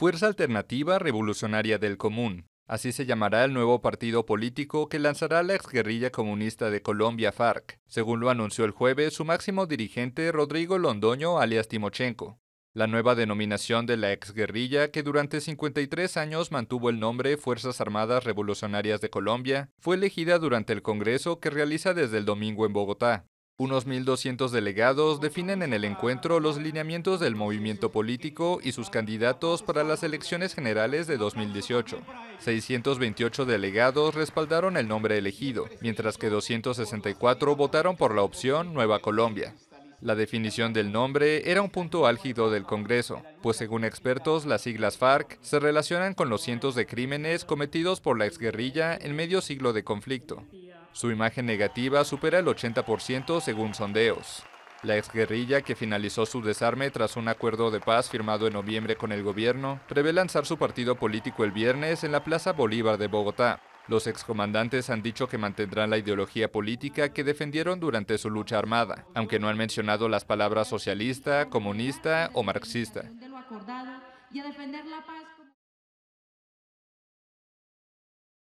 Fuerza Alternativa Revolucionaria del Común. Así se llamará el nuevo partido político que lanzará la exguerrilla comunista de Colombia FARC, según lo anunció el jueves su máximo dirigente Rodrigo Londoño alias Timochenko. La nueva denominación de la exguerrilla, que durante 53 años mantuvo el nombre Fuerzas Armadas Revolucionarias de Colombia, fue elegida durante el Congreso que realiza desde el domingo en Bogotá. Unos 1.200 delegados definen en el encuentro los lineamientos del movimiento político y sus candidatos para las elecciones generales de 2018. 628 delegados respaldaron el nombre elegido, mientras que 264 votaron por la opción Nueva Colombia. La definición del nombre era un punto álgido del Congreso, pues según expertos las siglas FARC se relacionan con los cientos de crímenes cometidos por la exguerrilla en medio siglo de conflicto. Su imagen negativa supera el 80% según sondeos. La exguerrilla, que finalizó su desarme tras un acuerdo de paz firmado en noviembre con el gobierno, prevé lanzar su partido político el viernes en la Plaza Bolívar de Bogotá. Los excomandantes han dicho que mantendrán la ideología política que defendieron durante su lucha armada, aunque no han mencionado las palabras socialista, comunista o marxista.